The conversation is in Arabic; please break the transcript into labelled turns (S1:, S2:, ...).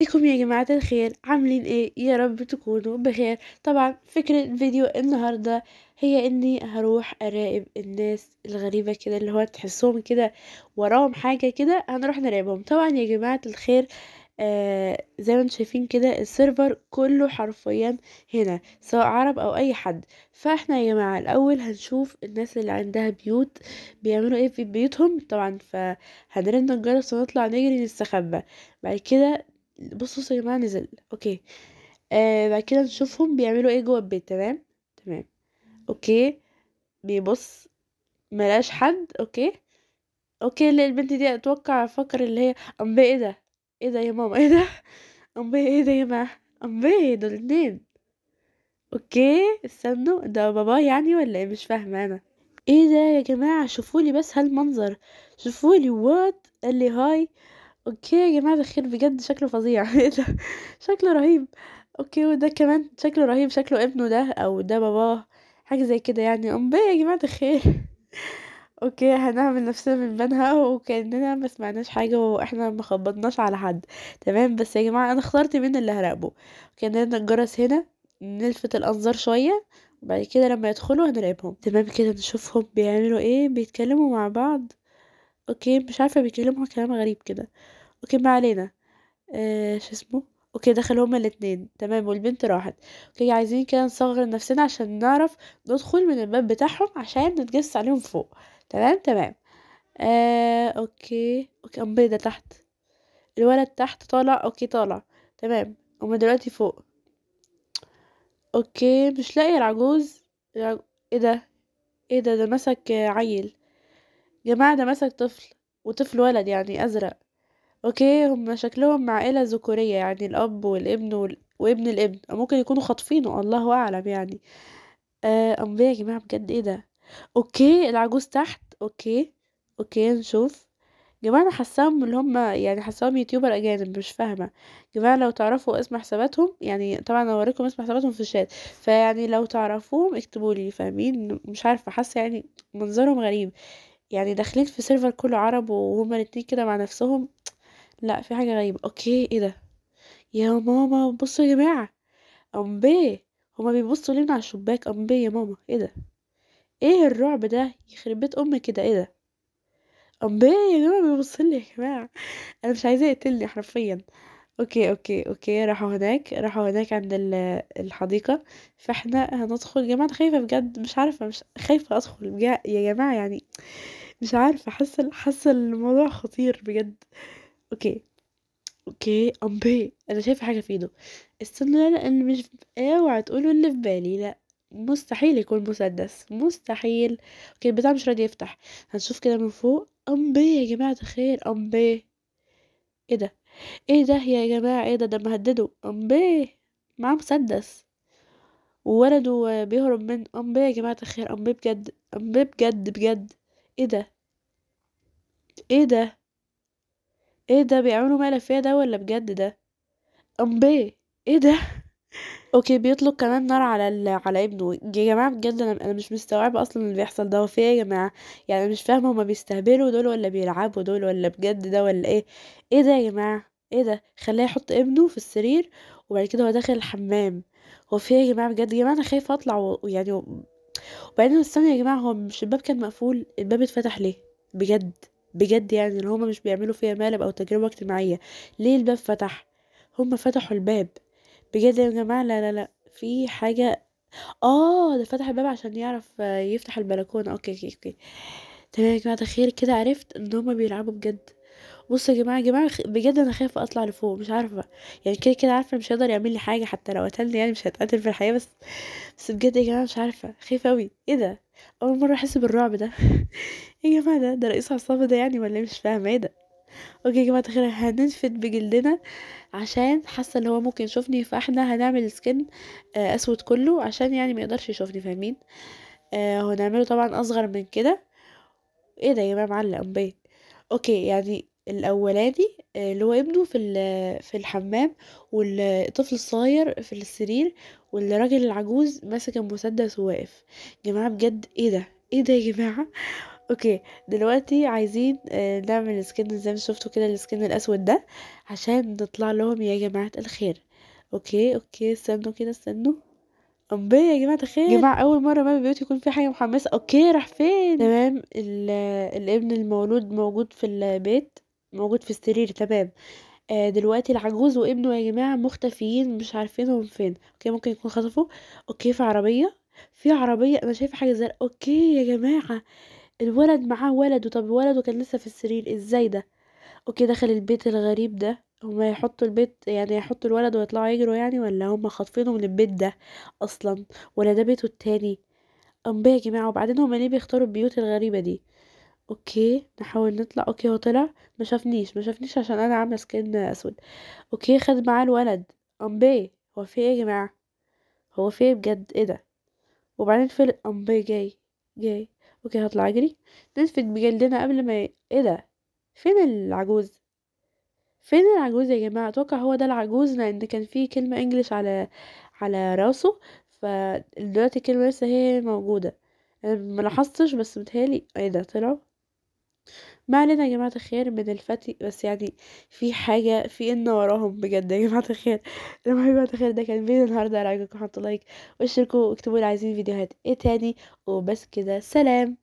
S1: بكم يا جماعة الخير عاملين ايه يا رب تكونوا بخير طبعا فكرة فيديو النهاردة هي اني هروح اراقب الناس الغريبة كده اللي هو تحسهم كده وراهم حاجة كده هنروح نراقبهم طبعا يا جماعة الخير آه زي ما انتم شايفين كده السيرفر كله حرفيا هنا سواء عرب او اي حد فاحنا يا جماعه الاول هنشوف الناس اللي عندها بيوت بيعملوا ايه في بيوتهم طبعا فهنرن الجرس ونطلع نجري نستخبى بعد كده بصوا يا جماعه نزل اوكي آه بعد كده نشوفهم بيعملوا ايه جوه البيت تمام تمام اوكي بيبص ملاش حد اوكي اوكي اللي البنت دي اتوقع فكر اللي هي ام ايه ده ايه ده يا ماما ايه ده ام ايه ده يا جماعه ام ايه دول اتنين اوكي استنوا ده بابا يعني ولا ايه مش فاهمه انا ايه ده يا جماعه شوفولي بس هالمنظر شوفولي وات قال لي هاي أوكي يا جماعة الخير بجد شكله فظيع إيه شكله رهيب أوكي وده كمان شكله رهيب شكله ابنه ده أو ده باباه حاجة زي كده يعني أمال يا جماعة الخير أوكي هنعمل نفسنا من بنها وكأننا ما سمعناش حاجة وإحنا ما خبطناش على حد تمام بس يا جماعة أنا اخترت مين اللي هراقبه كأننا الجرس هنا نلفت الأنظار شوية وبعد كده لما يدخلوا هنراقبهم تمام كده نشوفهم بيعملوا ايه بيتكلموا مع بعض أوكي مش عارفة بيكلمها كلام غريب كده أوكي ما علينا آه شو اسمه اوكي دخلوا هما الاتنين تمام والبنت راحت اوكي عايزين كده نصغر نفسنا عشان نعرف ندخل من الباب بتاعهم عشان نتجسس عليهم فوق تمام تمام آه اوكي اوكي امبي ده تحت الولد تحت طالع اوكي طالع تمام هما دلوقتي فوق اوكي مش لاقي العجوز, العجوز. ايه ده ايه ده ده مسك عيل جماعة ده مسك طفل وطفل ولد يعني أزرق أوكي هما شكلهم عائلة ذكورية يعني الأب والابن وال... وابن الابن أو ممكن يكونوا خاطفينه الله أعلم يعني آه أمال يا جماعة بجد إيه ده أوكي العجوز تحت أوكي أوكي نشوف جماعة أنا حاساهم اللي هم يعني حاساهم يوتيوبر أجانب مش فاهمة جماعة لو تعرفوا اسم حساباتهم يعني طبعا أنا هوريكم اسم حساباتهم في الشات فيعني لو تعرفوهم اكتبولي فاهمين مش عارفة حاسة يعني منظرهم غريب يعني داخلين في سيرفر كله عرب وهما الاتنين كده مع نفسهم لا في حاجة غريبة اوكي ايه ده يا ماما بصوا يا جماعة امبي هما بيبصوا لينا على الشباك امبي يا ماما ايه ده ايه الرعب ده يخرب بيت امي كده ايه ده امبي يا جماعة بيبصوا لي يا جماعة انا مش عايزاه يقتلني حرفيا أوكي، أوكي، أوكي، راحوا هناك، راحوا هناك عند ال الحديقة، فإحنا هندخل يا جماعة أنا خايفة بجد مش عارفة مش خايفة أدخل يا جماعة يعني مش عارفة حاسة حاسة الموضوع خطير بجد، أوكي، أوكي، أمبي أنا شايفة حاجة في إيده، استنوا لا، لأ مش اوعى تقولوا اللي في بالي لأ، مستحيل يكون مسدس، مستحيل، أوكي البتاع مش راضي يفتح، هنشوف كده من فوق، أمبي يا جماعة الخير، أمبي. ايه ده ايه ده يا جماعة ايه ده ده مهدده امبيه معاه مسدس وولده بيهرب من امبيه يا جماعة الخير امبيه بجد امبيه بجد بجد ايه ده ايه ده ايه ده بيعملوا مقلب فيا ده ولا بجد ده امبيه ايه ده أوكي بيطلق كمان نار على ال على ابنه، يا جماعة بجد أنا مش مستوعبة أصلًا اللي بيحصل ده، هو في إيه يا جماعة؟ يعني أنا مش فاهمة هما بيستهبلوا دول ولا بيلعبوا دول ولا بجد ده ولا إيه؟ إيه ده يا جماعة، إيه ده! خلّاه يحط ابنه في السرير وبعد كده هو داخل الحمام، هو في إيه يا جماعة بجد، يا جماعة أنا خايفة أطلع و ويعني و وبعدين استنى يا جماعة هو مش الباب كان مقفول، الباب اتفتح ليه؟ بجد، بجد يعني اللي هما مش بيعملوا فيها مقلب أو تجربة اجتماعية، ليه الباب فتح؟ هما فتحوا الباب. بجد يا جماعة لا لا لأ، في حاجة آه، ده فتح الباب عشان يعرف يفتح البلكونة، أوكي، أوكي، أوكي. تمام يا جماعة ده خير كده عرفت إن هما بيلعبوا بجد. بُصّوا يا جماعة، يا جماعة بجد أنا خايفة أطلع لفوق مش عارفة، يعني كده، كده عارفة مش هيقدر يعمل لي حاجة حتى لو قتلني يعني مش هيتقتل في الحياة بس بس بجد يا جماعة مش عارفة، خايفة أوي، إيه ده؟ أول مرة أحس بالرعب ده. إيه يا جماعة ده؟ ده رئيس عصابة ده يعني ولا إيه؟ مش فاهمة إيه ده؟ اوكي يا جماعه الخير هننفد بجلدنا عشان حاسه ان هو ممكن يشوفني فاحنا هنعمل سكن آه، اسود كله عشان يعني ما يقدرش يشوفني فاهمين آه هنعمله طبعا اصغر من كده ايه ده يا جماعه معلق امبيه اوكي يعني الاولاني آه، اللي هو ابنه في في الحمام والطفل الصغير في السرير والراجل العجوز ماسك المسدس وواقف جماعه بجد ايه ده ايه ده يا جماعه اوكي دلوقتي عايزين آه، نعمل السكن زي ما شفتوا كده السكن الاسود ده عشان نطلع لهم يا جماعه الخير اوكي اوكي استنوا كده استنوا امبي يا جماعه الخير يا جماعه اول مره بقى بيوتي يكون في حاجه محمسه اوكي راح فين تمام الابن المولود موجود في البيت موجود في السرير تمام آه دلوقتي العجوز وابنه يا جماعه مختفيين مش عارفينهم فين اوكي ممكن يكون خطفوا اوكي في عربيه في عربيه انا شايفه حاجه زرقاء اوكي يا جماعه الولد معاه ولده طب ولده كان لسه في السرير ازاي ده اوكي دخل البيت الغريب ده هما يحطوا البيت يعني يحطوا الولد ويطلعوا يجروا يعني ولا هما خاطفينه من البيت ده اصلا ولا ده بيته التاني ام يا جماعه وبعدين هما ليه بيختاروا البيوت الغريبه دي اوكي نحاول نطلع اوكي هو طلع ما شافنيش ما شافنيش عشان انا عامله سكن اسود اوكي خد معاه الولد ام هو في ايه يا جماعه هو في ايه بجد ايه ده وبعدين فين ام جاي جاي اوكي هطلع اجري نلفت بجلدنا قبل ما ي... ايه ده فين العجوز فين العجوز يا جماعه اتوقع هو ده العجوز لان كان في كلمه انجليش على على راسه فدلوقتي الكلمه لسه هي موجوده انا ملاحظتش بس متهيألي ايه ده طلعوا ما علينا يا جماعة الخير من الفتي بس يعني في حاجة في إن وراهم بجد يا جماعة الخير لما يا جماعة الخير ده كان فيديو النهاردة على عجبكم حطوا لايك واشتركوا واكتبوا لي عايزين فيديوهات ايه تاني وبس كده سلام